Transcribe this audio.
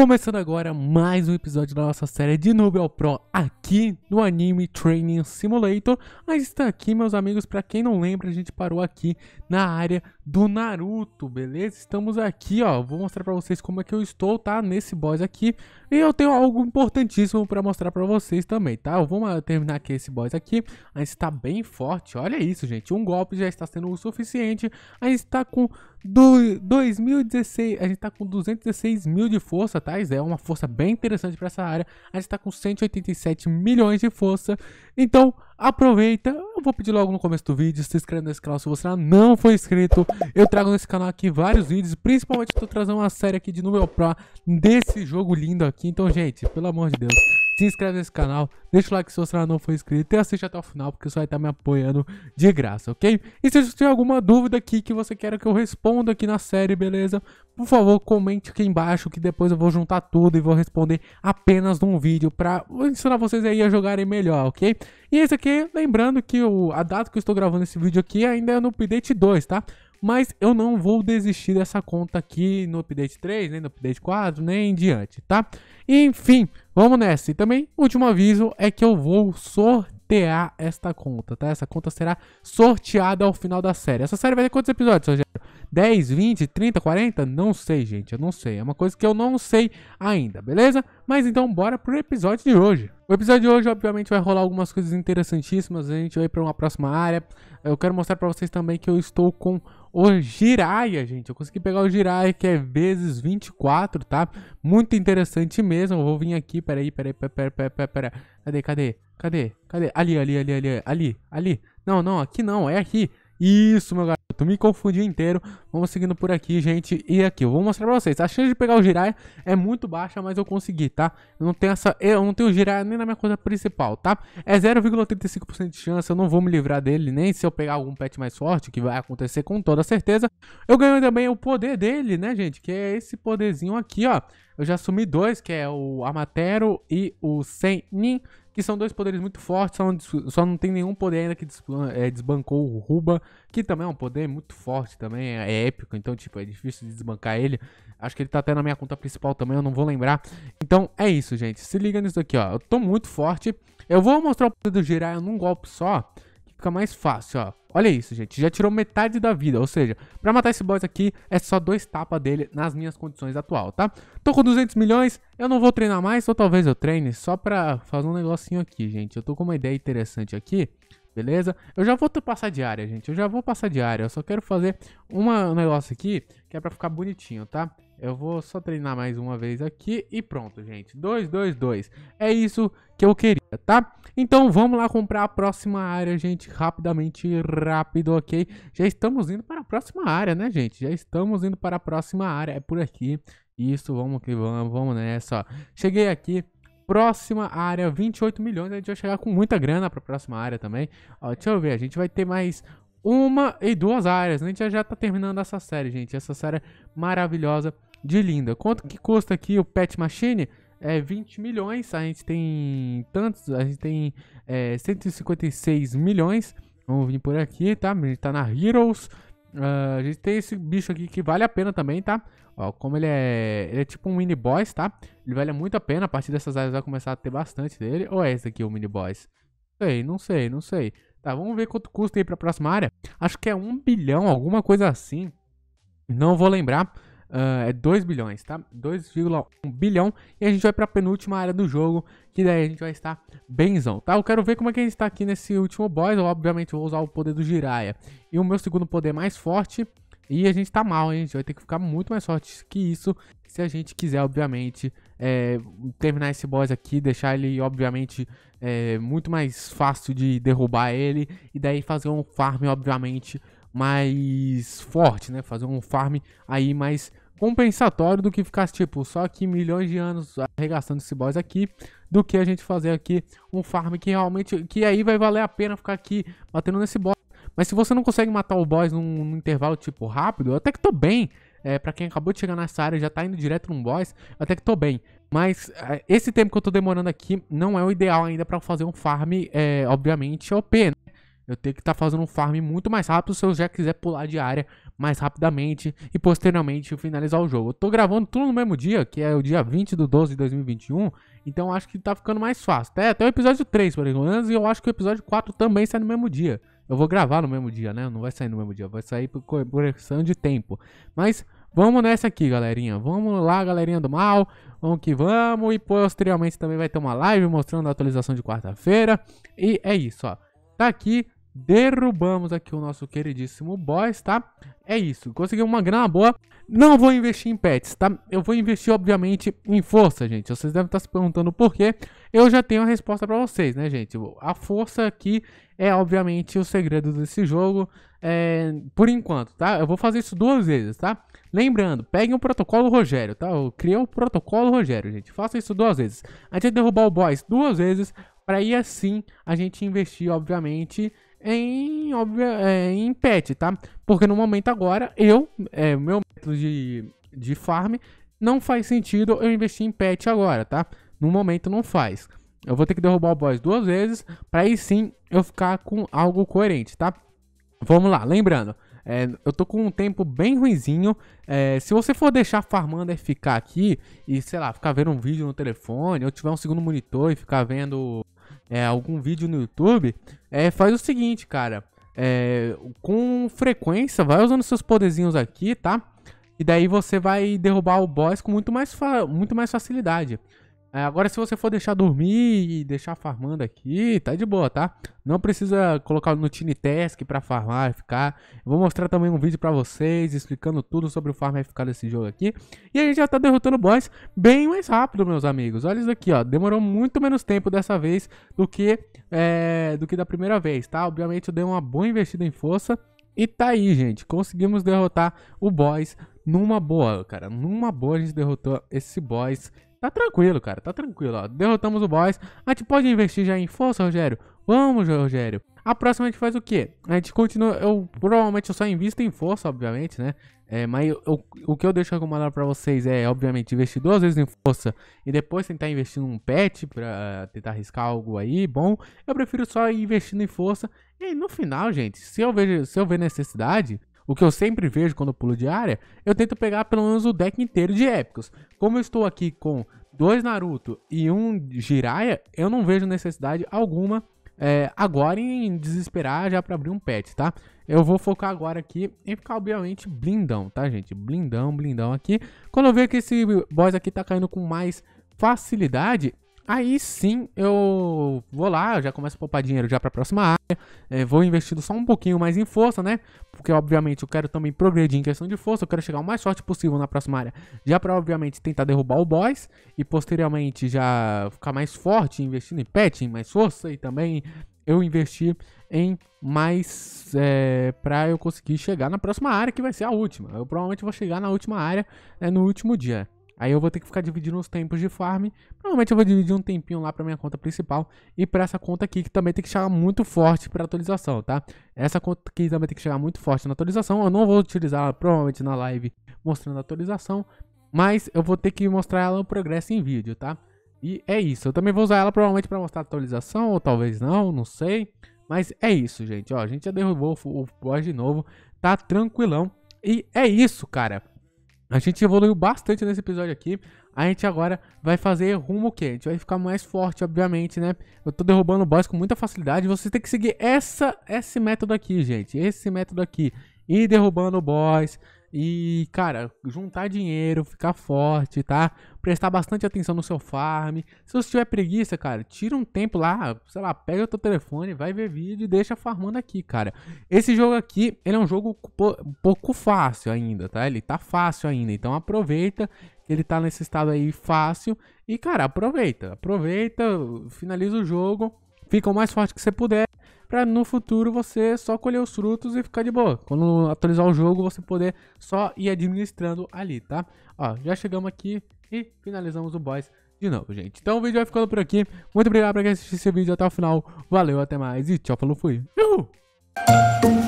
Começando agora mais um episódio da nossa série de Nubel Pro aqui no Anime Training Simulator. Mas está aqui, meus amigos, para quem não lembra, a gente parou aqui na área do Naruto, beleza? Estamos aqui, ó, vou mostrar pra vocês como é que eu estou, tá? Nesse boss aqui, e eu tenho algo importantíssimo pra mostrar pra vocês também, tá? Eu vou terminar aqui esse boss aqui, a gente tá bem forte, olha isso, gente, um golpe já está sendo o suficiente, a gente tá com do 2016, a gente tá com 216 mil de força, tá? é uma força bem interessante pra essa área, a gente tá com 187 milhões de força, então, aproveita. Eu vou pedir logo no começo do vídeo, se inscreve nesse canal se você não for inscrito. Eu trago nesse canal aqui vários vídeos, principalmente estou trazendo uma série aqui de número Pro desse jogo lindo aqui. Então, gente, pelo amor de Deus, se inscreve nesse canal, deixa o like se você ainda não for inscrito e assiste até o final, porque você vai estar tá me apoiando de graça, ok? E se você tem alguma dúvida aqui que você quer que eu responda aqui na série, beleza? Por favor, comente aqui embaixo que depois eu vou juntar tudo e vou responder apenas num vídeo pra ensinar vocês aí a jogarem melhor, ok? E esse aqui, lembrando que o, a data que eu estou gravando esse vídeo aqui ainda é no update 2, tá? Mas eu não vou desistir dessa conta aqui no update 3, nem no update 4, nem em diante, tá? Enfim, vamos nessa. E também, último aviso é que eu vou sortear esta conta, tá? Essa conta será sorteada ao final da série. Essa série vai ter quantos episódios, Rogério? 10, 20, 30, 40? Não sei, gente, eu não sei. É uma coisa que eu não sei ainda, beleza? Mas então bora pro episódio de hoje. O episódio de hoje, obviamente, vai rolar algumas coisas interessantíssimas. A gente vai para uma próxima área. Eu quero mostrar para vocês também que eu estou com o Jiraiya, gente. Eu consegui pegar o Jiraiya, que é vezes 24, tá? Muito interessante mesmo. Eu vou vir aqui, peraí, peraí, peraí, peraí, peraí, peraí. Cadê, cadê, cadê, cadê? Ali, ali, ali, ali, ali, ali. Não, não, aqui não, é aqui. Isso, meu garoto. Me confundi inteiro. Vamos seguindo por aqui, gente. E aqui, eu vou mostrar pra vocês. A chance de pegar o Jiraiya é muito baixa, mas eu consegui, tá? Eu não tenho essa... Eu não tenho Jiraiya nem na minha conta principal, tá? É 0,35% de chance. Eu não vou me livrar dele, nem se eu pegar algum pet mais forte, que vai acontecer com toda certeza. Eu ganhei também o poder dele, né, gente? Que é esse poderzinho aqui, ó. Eu já assumi dois, que é o Amatero e o Senin que são dois poderes muito fortes, só não, só não tem nenhum poder ainda que des, é, desbancou o Ruba, que também é um poder muito forte também, é, é, épico, então, tipo, é difícil de desbancar ele. Acho que ele tá até na minha conta principal também, eu não vou lembrar. Então, é isso, gente. Se liga nisso aqui, ó. Eu tô muito forte. Eu vou mostrar o poder do Jiraiya num golpe só, fica mais fácil, ó. Olha isso, gente. Já tirou metade da vida. Ou seja, pra matar esse boss aqui, é só dois tapas dele nas minhas condições atual, tá? Tô com 200 milhões. Eu não vou treinar mais, ou talvez eu treine só pra fazer um negocinho aqui, gente. Eu tô com uma ideia interessante aqui beleza? Eu já vou passar de área, gente. Eu já vou passar de área. Eu só quero fazer uma, um negócio aqui que é pra ficar bonitinho, tá? Eu vou só treinar mais uma vez aqui e pronto, gente. 2, 2, 2. É isso que eu queria, tá? Então vamos lá comprar a próxima área, gente. Rapidamente, rápido, ok? Já estamos indo para a próxima área, né, gente? Já estamos indo para a próxima área. É por aqui. Isso, vamos que vamos, vamos nessa. Ó. Cheguei aqui próxima área, 28 milhões. A gente vai chegar com muita grana para a próxima área também. Ó, deixa eu ver, a gente vai ter mais uma e duas áreas. Né? A gente já, está terminando essa série, gente. Essa série é maravilhosa de linda. Quanto que custa aqui o Pet Machine? É 20 milhões. A gente tem tantos, a gente tem é, 156 milhões. Vamos vir por aqui, tá? A gente tá na Heroes. Uh, a gente tem esse bicho aqui que vale a pena também, tá? Ó, como ele é, ele é tipo um mini boss, tá? Ele vale muito a pena, a partir dessas áreas vai começar a ter bastante dele. Ou é esse aqui o mini boss? Sei, não sei, não sei. Tá, vamos ver quanto custa aí pra próxima área. Acho que é um bilhão, alguma coisa assim. Não vou lembrar. Uh, é 2 bilhões, tá? 2,1 bilhão. E a gente vai para a penúltima área do jogo, que daí a gente vai estar benzão, tá? Eu quero ver como é que a gente está aqui nesse último boss. Eu, obviamente, vou usar o poder do Jiraiya. E o meu segundo poder mais forte. E a gente tá mal, hein? A gente vai ter que ficar muito mais forte que isso. Se a gente quiser, obviamente, é, terminar esse boss aqui. Deixar ele, obviamente, é, muito mais fácil de derrubar ele. E daí fazer um farm, obviamente, mais forte, né? Fazer um farm aí mais compensatório do que ficar, tipo, só aqui milhões de anos arregaçando esse boss aqui, do que a gente fazer aqui um farm que realmente, que aí vai valer a pena ficar aqui batendo nesse boss. Mas se você não consegue matar o boss num, num intervalo, tipo, rápido, até que tô bem. É, pra quem acabou de chegar nessa área e já tá indo direto num boss, até que tô bem. Mas é, esse tempo que eu tô demorando aqui não é o ideal ainda pra fazer um farm, é, obviamente, OP, né? Eu tenho que estar tá fazendo um farm muito mais rápido se eu já quiser pular de área mais rapidamente e posteriormente finalizar o jogo. Eu tô gravando tudo no mesmo dia, que é o dia 20 do 12 de 2021, então acho que tá ficando mais fácil. Até, até o episódio 3, por exemplo, e eu acho que o episódio 4 também sai no mesmo dia. Eu vou gravar no mesmo dia, né? Não vai sair no mesmo dia, vai sair por, por de tempo. Mas vamos nessa aqui, galerinha. Vamos lá, galerinha do mal. Vamos que vamos. E posteriormente também vai ter uma live mostrando a atualização de quarta-feira. E é isso, ó. Tá aqui derrubamos aqui o nosso queridíssimo boss, tá? É isso, consegui uma grana boa. Não vou investir em pets, tá? Eu vou investir, obviamente, em força, gente. Vocês devem estar se perguntando por quê. Eu já tenho a resposta para vocês, né, gente? A força aqui é, obviamente, o segredo desse jogo, é... por enquanto, tá? Eu vou fazer isso duas vezes, tá? Lembrando, peguem o protocolo Rogério, tá? Eu criei o protocolo Rogério, gente. Faça isso duas vezes. A gente derrubar o boss duas vezes, para aí assim a gente investir, obviamente, em, óbvio, é, em pet, tá? Porque no momento agora, eu, é, meu método de, de farm, não faz sentido eu investir em pet agora, tá? No momento não faz. Eu vou ter que derrubar o boss duas vezes, para aí sim eu ficar com algo coerente, tá? Vamos lá, lembrando, é, eu tô com um tempo bem ruinzinho. É, se você for deixar farmando e ficar aqui e, sei lá, ficar vendo um vídeo no telefone, ou tiver um segundo monitor e ficar vendo é, algum vídeo no YouTube, é, faz o seguinte, cara. É, com frequência, vai usando seus poderzinhos aqui, tá? E daí você vai derrubar o boss com muito mais, muito mais facilidade. É, agora, se você for deixar dormir e deixar farmando aqui, tá de boa, tá? Não precisa colocar no Tiny Task pra farmar e ficar. vou mostrar também um vídeo pra vocês explicando tudo sobre o farm e ficar desse jogo aqui. E a gente já tá derrotando o boss bem mais rápido, meus amigos. Olha isso aqui, ó. Demorou muito menos tempo dessa vez do que, é, do que da primeira vez, tá? Obviamente eu dei uma boa investida em força. E tá aí, gente. Conseguimos derrotar o boss numa boa, cara. Numa boa a gente derrotou esse boss Tá tranquilo, cara, tá tranquilo, ó. Derrotamos o boss. A gente pode investir já em força, Rogério? Vamos, Rogério. A próxima a gente faz o quê? A gente continua. Eu provavelmente eu só invisto em força, obviamente, né? É, mas eu, eu, o que eu deixo recomendado para vocês é, obviamente, investir duas vezes em força e depois tentar investir num pet para tentar arriscar algo aí, bom. Eu prefiro só ir investindo em força. E aí, no final, gente, se eu vejo, se eu ver necessidade, o que eu sempre vejo quando eu pulo de área, eu tento pegar pelo menos o deck inteiro de épicos. Como eu estou aqui com dois Naruto e um Jiraiya, eu não vejo necessidade alguma é, agora em desesperar já para abrir um pet, tá? Eu vou focar agora aqui em ficar, obviamente, blindão, tá, gente? Blindão, blindão aqui. Quando eu ver que esse boss aqui tá caindo com mais facilidade, Aí sim eu vou lá, eu já começo a poupar dinheiro já para a próxima área, é, vou investindo só um pouquinho mais em força, né? Porque obviamente eu quero também progredir em questão de força, eu quero chegar o mais forte possível na próxima área, já para obviamente tentar derrubar o boss e posteriormente já ficar mais forte, investindo em pet, em mais força e também eu investir em mais é, para eu conseguir chegar na próxima área que vai ser a última. Eu provavelmente vou chegar na última área é, no último dia. Aí eu vou ter que ficar dividindo os tempos de farm. Provavelmente eu vou dividir um tempinho lá para minha conta principal e para essa conta aqui que também tem que chegar muito forte para atualização, tá? Essa conta aqui também tem que chegar muito forte na atualização. Eu não vou utilizar provavelmente na live mostrando a atualização, mas eu vou ter que mostrar ela o progresso em vídeo, tá? E é isso. Eu também vou usar ela provavelmente para mostrar a atualização ou talvez não, não sei. Mas é isso, gente. Ó, a gente já derrubou o boss de novo. Tá tranquilão. E é isso, cara. A gente evoluiu bastante nesse episódio aqui. A gente agora vai fazer rumo o quê? A gente vai ficar mais forte, obviamente, né? Eu tô derrubando o boss com muita facilidade. Vocês têm que seguir essa, esse método aqui, gente. Esse método aqui. Ir derrubando o boss, e, cara, juntar dinheiro, ficar forte, tá? Prestar bastante atenção no seu farm. Se você tiver preguiça, cara, tira um tempo lá, sei lá, pega o teu telefone, vai ver vídeo e deixa farmando aqui, cara. Esse jogo aqui, ele é um jogo um pouco fácil ainda, tá? Ele tá fácil ainda, então aproveita que ele tá nesse estado aí fácil. E, cara, aproveita, aproveita, finaliza o jogo, fica o mais forte que você puder para no futuro você só colher os frutos e ficar de boa. Quando atualizar o jogo, você poder só ir administrando ali, tá? Ó, já chegamos aqui e finalizamos o boss de novo, gente. Então o vídeo vai ficando por aqui. Muito obrigado por quem assistiu esse vídeo até o final. Valeu, até mais e tchau, falou, fui. Uhul!